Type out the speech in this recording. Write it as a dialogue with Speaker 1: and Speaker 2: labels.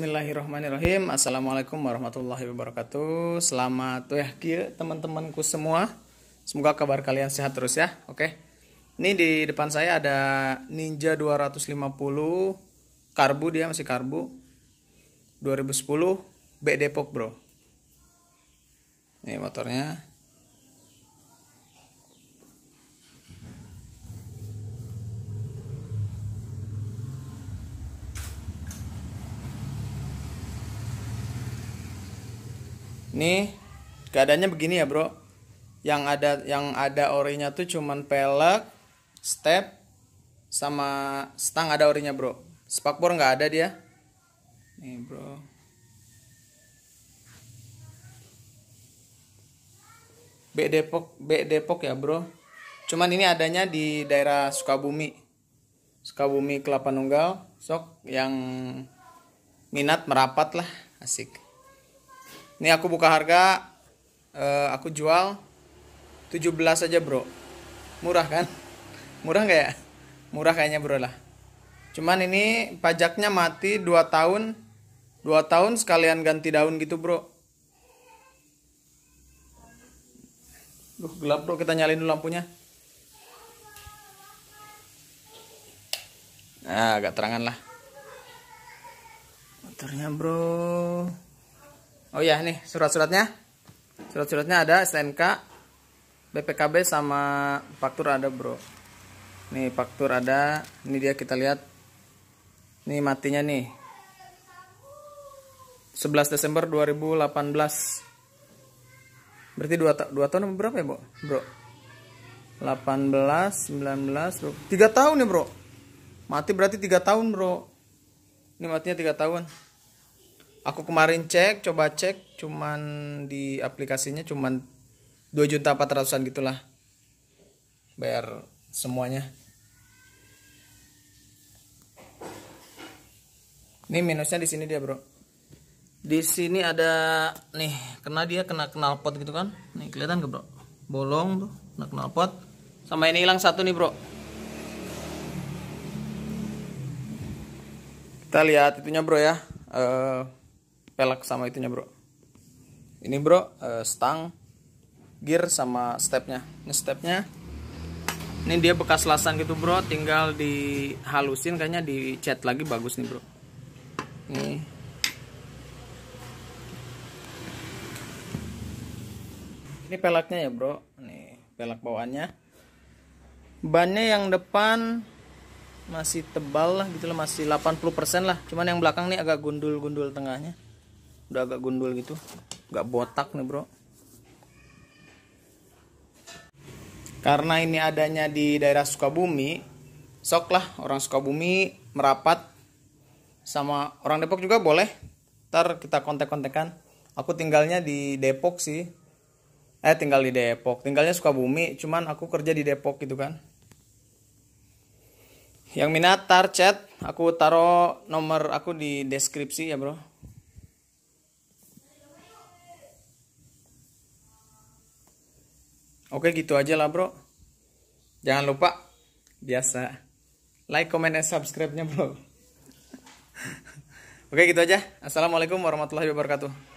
Speaker 1: Bismillahirrahmanirrahim. Assalamualaikum warahmatullahi wabarakatuh. Selamat weh ya, teman-temanku semua. Semoga kabar kalian sehat terus ya. Oke. Ini di depan saya ada Ninja 250 karbu dia masih karbu 2010 B Depok, Bro. Ini motornya. nih keadaannya begini ya bro yang ada yang ada orinya tuh cuman pelek step sama stang ada orinya bro spakbor nggak ada dia nih bro B Depok B Depok ya bro cuman ini adanya di daerah Sukabumi Sukabumi Kelapa Nunggal sok yang minat merapat lah asik ini aku buka harga uh, aku jual 17 aja, Bro. Murah kan? Murah nggak ya? Murah kayaknya, Bro lah. Cuman ini pajaknya mati 2 tahun. 2 tahun sekalian ganti daun gitu, Bro. Duh, gelap, Bro. Kita nyalin dulu lampunya. Nah, agak terangan lah. Motornya, Bro. Oh ya nih surat-suratnya. Surat-suratnya ada SNK, BPKB sama faktur ada, Bro. Nih faktur ada. Ini dia kita lihat. Nih matinya nih. 11 Desember 2018. Berarti 2 2 tahun berapa ya, Bro? Bro. 18, 19, bro. 3 tahun ya, Bro. Mati berarti 3 tahun, Bro. Ini matinya 3 tahun aku kemarin cek coba cek cuman di aplikasinya cuman 2 juta 400an gitulah bayar semuanya ini minusnya di sini dia bro di sini ada nih kena dia kena knalpot gitu kan nih kelihatan gak bro bolong tuh kena knalpot sama ini hilang satu nih bro kita lihat itunya bro ya uh, pelek sama itunya bro ini bro uh, stang gear sama stepnya ini stepnya ini dia bekas lasan gitu bro tinggal dihalusin kayaknya dicat lagi bagus nih bro ini ini pelaknya ya bro nih pelak bawaannya bannya yang depan masih tebal lah gitu lah masih 80% lah cuman yang belakang nih agak gundul-gundul tengahnya udah agak gundul gitu nggak botak nih bro karena ini adanya di daerah Sukabumi sok lah orang Sukabumi merapat sama orang Depok juga boleh ntar kita kontak-kontakan aku tinggalnya di Depok sih eh tinggal di Depok tinggalnya Sukabumi cuman aku kerja di Depok gitu kan yang minat tar chat aku taruh nomor aku di deskripsi ya bro Oke gitu aja lah bro. Jangan lupa biasa like, comment, dan subscribe-nya bro. Oke gitu aja. Assalamualaikum warahmatullahi wabarakatuh.